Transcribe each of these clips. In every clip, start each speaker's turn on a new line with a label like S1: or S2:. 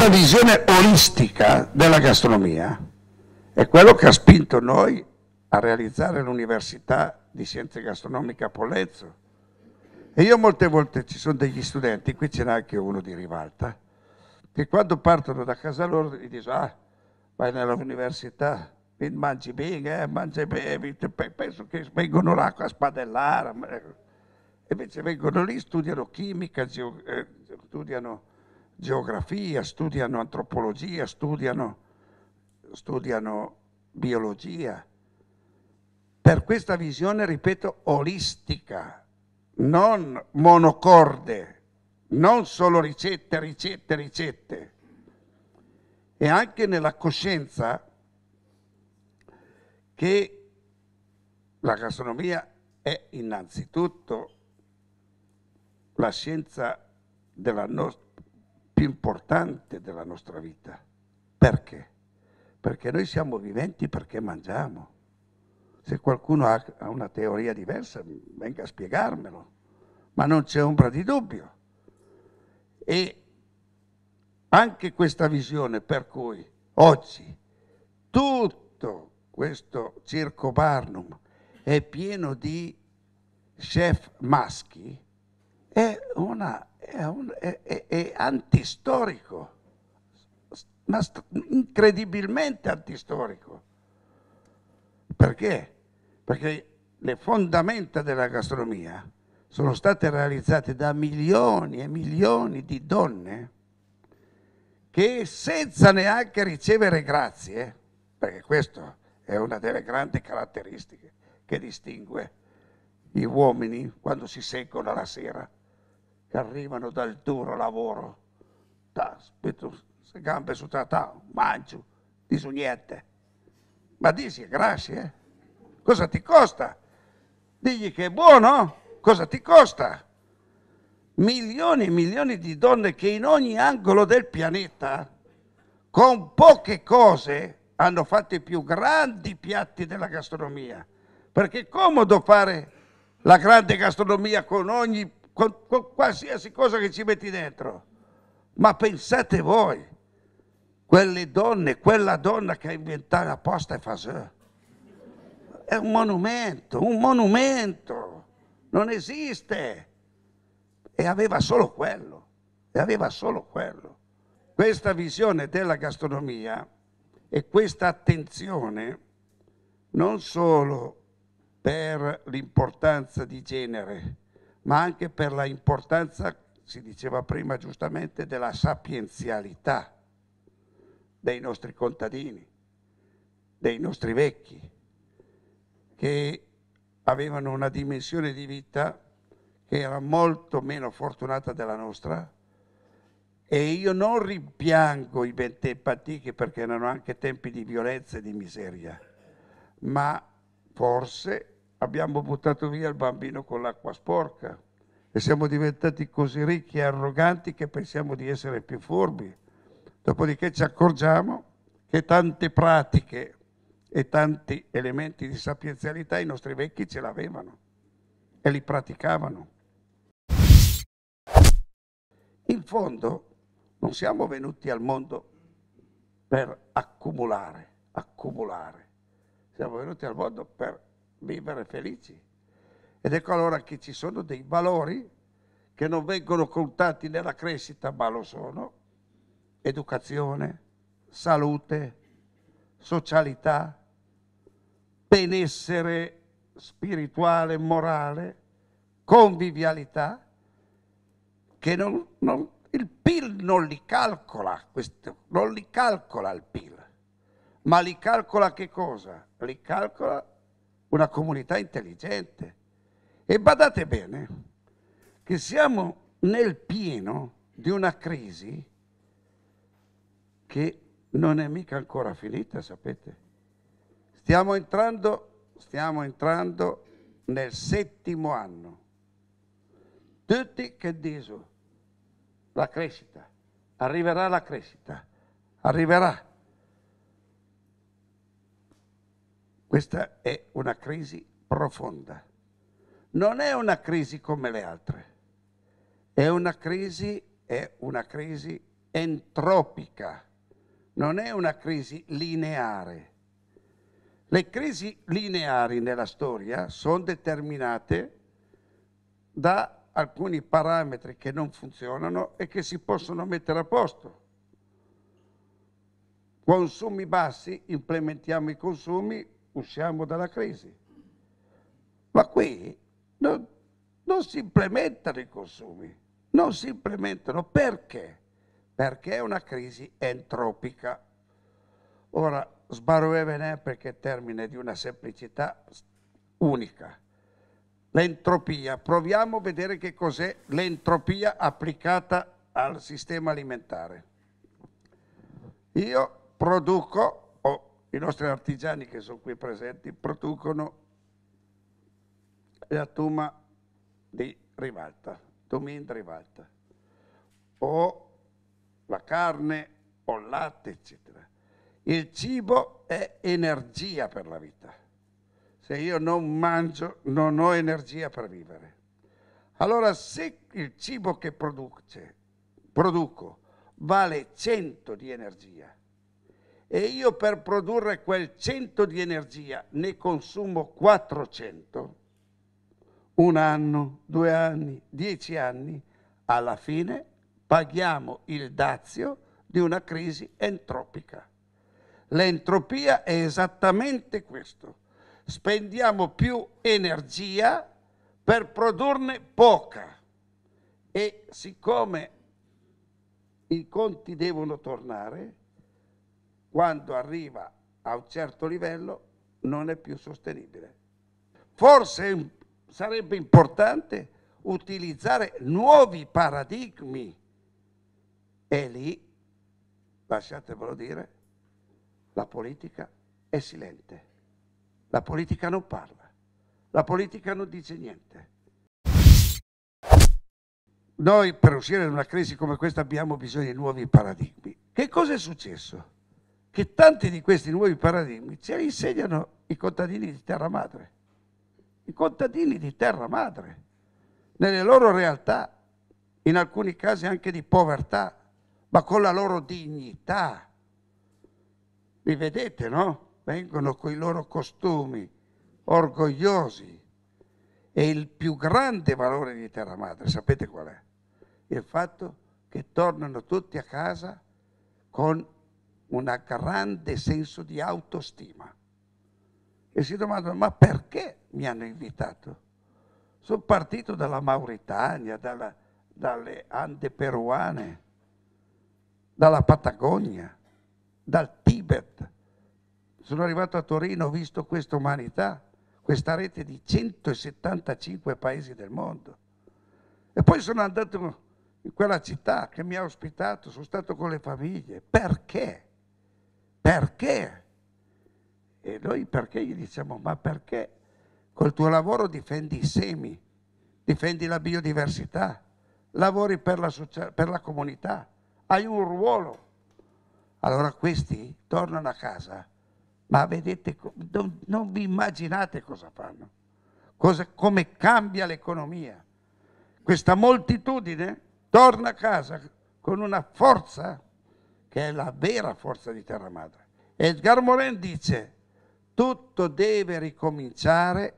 S1: questa visione olistica della gastronomia è quello che ha spinto noi a realizzare l'Università di Scienze Gastronomiche a Pollezzo. E io molte volte ci sono degli studenti, qui ce n'è anche uno di Rivalta, che quando partono da casa loro gli dicono ah, vai nell'università, mangi bene, eh, mangi bene, penso che vengono là a spadellare, E eh. invece vengono lì, studiano chimica, eh, studiano geografia, studiano antropologia, studiano, studiano biologia. Per questa visione, ripeto, olistica, non monocorde, non solo ricette, ricette, ricette. E anche nella coscienza che la gastronomia è innanzitutto la scienza della nostra più importante della nostra vita. Perché? Perché noi siamo viventi perché mangiamo. Se qualcuno ha una teoria diversa, venga a spiegarmelo, ma non c'è ombra di dubbio. E anche questa visione per cui oggi tutto questo circo Barnum è pieno di chef maschi è una è, un, è, è, è antistorico, ma incredibilmente antistorico. Perché? Perché le fondamenta della gastronomia sono state realizzate da milioni e milioni di donne che senza neanche ricevere grazie, perché questa è una delle grandi caratteristiche che distingue gli uomini quando si seccono la sera, che arrivano dal duro lavoro, da, spetto, gambe su trattà, mangio, diso niente. Ma dici grazie, eh. cosa ti costa? Digli che è buono, cosa ti costa? Milioni e milioni di donne che in ogni angolo del pianeta, con poche cose, hanno fatto i più grandi piatti della gastronomia. Perché è comodo fare la grande gastronomia con ogni con, qualsiasi cosa che ci metti dentro. Ma pensate voi, quelle donne, quella donna che ha inventato la posta e fasò, è un monumento, un monumento, non esiste. E aveva solo quello, e aveva solo quello. Questa visione della gastronomia e questa attenzione non solo per l'importanza di genere, ma anche per la importanza, si diceva prima giustamente, della sapienzialità dei nostri contadini, dei nostri vecchi, che avevano una dimensione di vita che era molto meno fortunata della nostra e io non rimpiango i vent'epi antichi perché erano anche tempi di violenza e di miseria, ma forse abbiamo buttato via il bambino con l'acqua sporca e siamo diventati così ricchi e arroganti che pensiamo di essere più furbi. Dopodiché ci accorgiamo che tante pratiche e tanti elementi di sapienzialità i nostri vecchi ce l'avevano e li praticavano. In fondo non siamo venuti al mondo per accumulare, accumulare, siamo venuti al mondo per vivere felici. Ed ecco allora che ci sono dei valori che non vengono contati nella crescita, ma lo sono. Educazione, salute, socialità, benessere spirituale, morale, convivialità, che non, non, il PIL non li calcola, questo, non li calcola il PIL, ma li calcola che cosa? Li calcola una comunità intelligente. E badate bene che siamo nel pieno di una crisi che non è mica ancora finita, sapete? Stiamo entrando, stiamo entrando nel settimo anno. Tutti che dicono la crescita, arriverà la crescita, arriverà Questa è una crisi profonda. Non è una crisi come le altre, è una crisi, è una crisi entropica, non è una crisi lineare. Le crisi lineari nella storia sono determinate da alcuni parametri che non funzionano e che si possono mettere a posto. Consumi bassi, implementiamo i consumi, usciamo dalla crisi. Ma qui non, non si implementano i consumi, non si implementano perché? Perché è una crisi entropica. Ora, sbaruevene perché termine di una semplicità unica. L'entropia, proviamo a vedere che cos'è l'entropia applicata al sistema alimentare. Io produco i nostri artigiani che sono qui presenti producono la tuma di rivalta, tumin di rivalta, o la carne o il latte, eccetera. Il cibo è energia per la vita. Se io non mangio non ho energia per vivere. Allora se il cibo che produce, produco vale 100 di energia, e io per produrre quel 100 di energia ne consumo 400, un anno, due anni, dieci anni, alla fine paghiamo il dazio di una crisi entropica. L'entropia è esattamente questo. Spendiamo più energia per produrne poca e siccome i conti devono tornare, quando arriva a un certo livello non è più sostenibile. Forse sarebbe importante utilizzare nuovi paradigmi e lì, lasciatemelo dire, la politica è silente, la politica non parla, la politica non dice niente. Noi per uscire da una crisi come questa abbiamo bisogno di nuovi paradigmi. Che cosa è successo? che tanti di questi nuovi paradigmi ce li insegnano i contadini di terra madre. I contadini di terra madre, nelle loro realtà, in alcuni casi anche di povertà, ma con la loro dignità. Li vedete, no? Vengono con i loro costumi, orgogliosi. E il più grande valore di terra madre, sapete qual è? Il fatto che tornano tutti a casa con un grande senso di autostima. E si domandano, ma perché mi hanno invitato? Sono partito dalla Mauritania, dalla, dalle Ande peruane, dalla Patagonia, dal Tibet. Sono arrivato a Torino, ho visto questa umanità, questa rete di 175 paesi del mondo. E poi sono andato in quella città che mi ha ospitato, sono stato con le famiglie. Perché? Perché? E noi perché gli diciamo, ma perché col tuo lavoro difendi i semi, difendi la biodiversità, lavori per la, per la comunità, hai un ruolo. Allora questi tornano a casa, ma vedete, non, non vi immaginate cosa fanno, cosa, come cambia l'economia. Questa moltitudine torna a casa con una forza che è la vera forza di Terra Madre. Edgar Morin dice, tutto deve ricominciare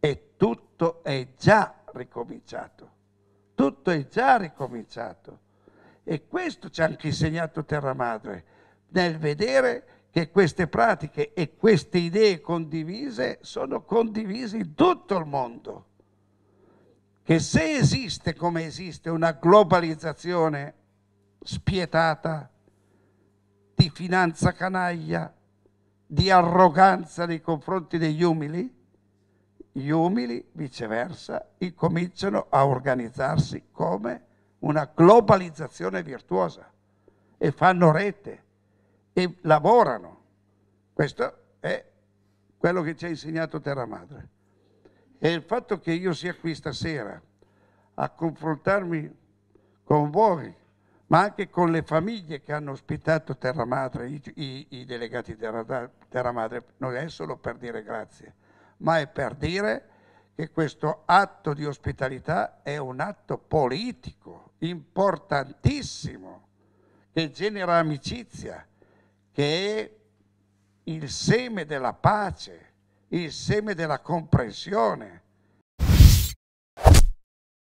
S1: e tutto è già ricominciato. Tutto è già ricominciato. E questo ci ha anche insegnato Terra Madre, nel vedere che queste pratiche e queste idee condivise sono condivise in tutto il mondo. Che se esiste come esiste una globalizzazione spietata, di finanza canaglia, di arroganza nei confronti degli umili, gli umili viceversa incominciano a organizzarsi come una globalizzazione virtuosa e fanno rete e lavorano. Questo è quello che ci ha insegnato Terra Madre. E il fatto che io sia qui stasera a confrontarmi con voi ma anche con le famiglie che hanno ospitato Terra Madre, i, i, i delegati della Terra Madre, non è solo per dire grazie, ma è per dire che questo atto di ospitalità è un atto politico importantissimo, che genera amicizia, che è il seme della pace, il seme della comprensione,